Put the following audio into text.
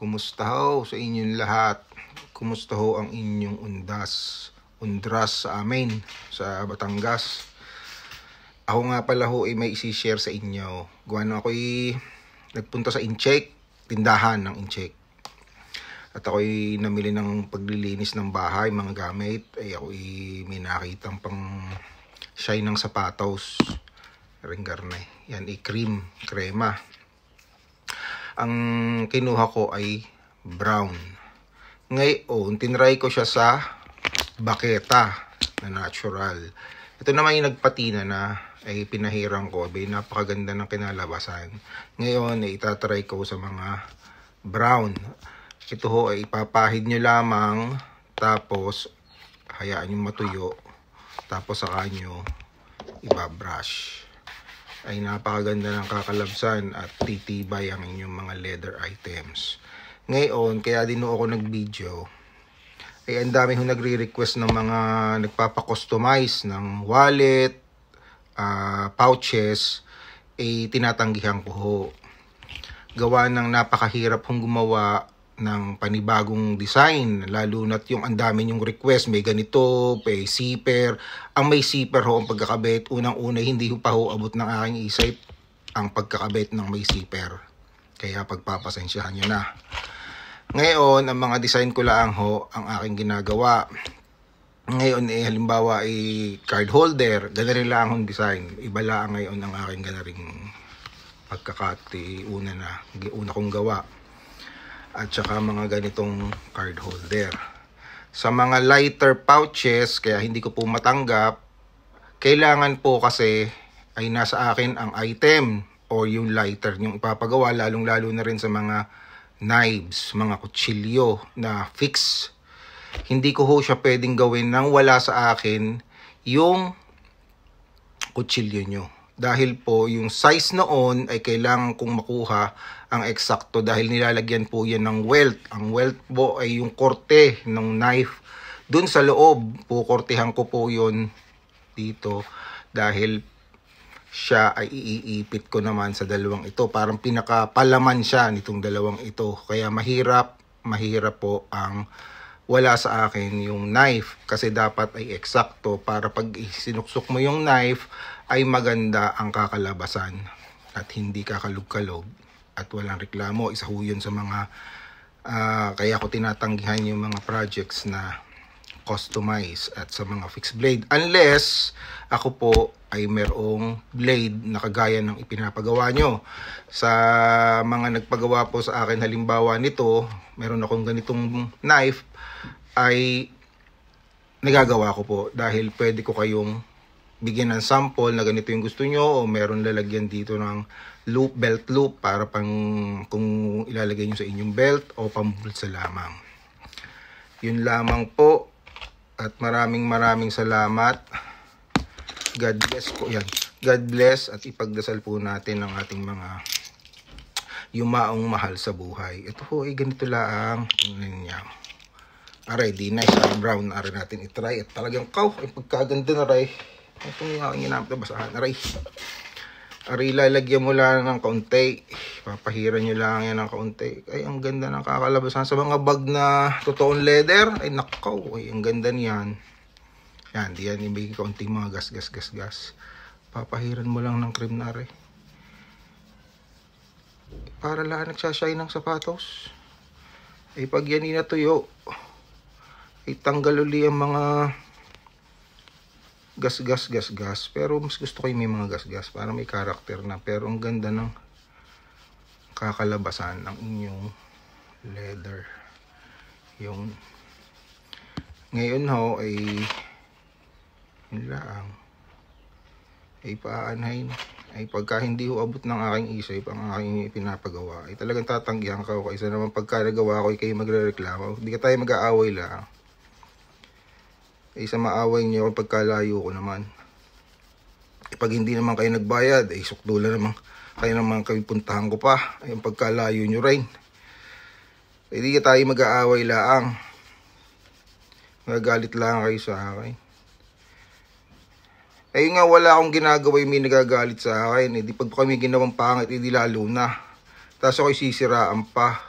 Kumusta ho sa inyong lahat? Kumusta ho ang inyong undas? Undras sa amin, sa Batangas. Ako nga pala ho ay eh, may isi-share sa inyo. Gawa na ako'y nagpunta sa Incheck, tindahan ng Incheck. At ako'y namili ng paglilinis ng bahay, mga gamit. Ay ako'y may nakitang pang shine ng sapatos. Ringgarne. Yan, i-cream, eh, krema ang kinuha ko ay brown. Ngayon, tinry ko siya sa baketa na natural. Ito naman yung nagpatina na ay pinahirang ko. Bay, napakaganda ng kinalabasan. Ngayon, ay itatry ko sa mga brown. Ito ho ay ipapahid nyo lamang. Tapos, hayaan yung matuyo. Tapos, saka nyo ibabrush ay napakaganda ng kakalabsan at titibay ang inyong mga leather items. Ngayon, kaya din ako nag-video, ay ang dami kong nagre-request ng mga nagpapakustomize ng wallet, uh, pouches, ay eh, tinatanggihan ko ho. Gawa ng napakahirap kong gumawa ng panibagong design lalo na't yung ang dami yung request may ganito may zipper ang may zipper ho ang pagkakabit unang-una hindi pa ho abot ng aking isip ang pagkakabit ng may zipper kaya pagpapasensyahan nyo na ngayon ang mga design ko lang ho ang aking ginagawa ngayon eh halimbawa ay eh, card holder ganarin lang ang design iba lang ngayon ang aking ganaring pagkakati una na una kong gawa at saka mga ganitong card holder. Sa mga lighter pouches, kaya hindi ko po matanggap, kailangan po kasi ay nasa akin ang item or yung lighter yung ipapagawa lalong-lalo na rin sa mga knives, mga kutsilyo na fix. Hindi ko ho siya pwedeng gawin nang wala sa akin yung kutsilyo nyo dahil po yung size noon ay kailangan kong makuha ang eksakto dahil nilalagyan po yan ng welt. Ang welt po ay yung korte ng knife. Doon sa loob, pukortehan ko po yon dito dahil siya ay iiipit ko naman sa dalawang ito. Parang pinakapalaman siya nitong dalawang ito. Kaya mahirap, mahirap po ang wala sa akin yung knife kasi dapat ay eksakto para pag sinuksok mo yung knife ay maganda ang kakalabasan at hindi kakalog-kalog at walang reklamo. Isa ho yun sa mga uh, kaya ko tinatanggihan yung mga projects na customize at sa mga fixed blade. Unless ako po ay merong blade na kagaya ng ipinapagawa nyo. Sa mga nagpagawa po sa akin halimbawa nito, meron akong ganitong knife ay nagagawa ko po dahil pwede ko kayong bigyan ng sample na ganito yung gusto nyo o meron lalagyan dito ng loop, belt loop para pang kung ilalagay nyo sa inyong belt o pambulsa lamang. Yun lamang po at maraming maraming salamat. God bless ko yan. God bless at ipagdasal po natin ang ating mga yumaong mahal sa buhay. Ito po ay eh, ganito lang. Tingnan niya. Aray, di nice. brown na aray natin itry. At talagang kaw, ay pagkaganda na aray. Ito nga ang ginamit na basahan. Aray. Ari Arilalagyan mo lang ng kaunti. Papahira nyo lang yan ng kaunti. Ay, ang ganda ng kakalabasan. Sa mga bag na totoong leather, ay nakaw. Ay, ang ganda niyan. Yan, di yan ibigay kaunting mga gas, gas, gas, gas. Papahiran mo lang ng cream na re. Para lahat nagsashay ng sapatos. Ay, pag yan inatuyo, ay uli ang mga gas gas gas gas pero mas gusto ko yung may mga gas gas para may character na pero ang ganda ng kakalabasan ng inyong leather yung ngayon ho ay yun ay paanahin ay pagka hindi ho abot ng aking isip ang aking pinapagawa ay talagang tatanggihan ka ho kaysa naman pagka nagawa ko ay kayo magre-reklamo hindi ka tayo mag-aaway lang eh sa maaway niyo ako pagkalayo ko naman. Eh pag hindi naman kayo nagbayad, eh sukdula naman kayo naman kayo puntahan ko pa. Eh pagkalayo niyo rin. Hindi eh, e, tayo mag-aaway laang. Nagalit lang kayo sa akin. Eh nga wala akong ginagawa yung may nagagalit sa akin. Eh di pag kami ginawang pangit, hindi eh, e, lalo na. Tapos ako'y sisiraan pa.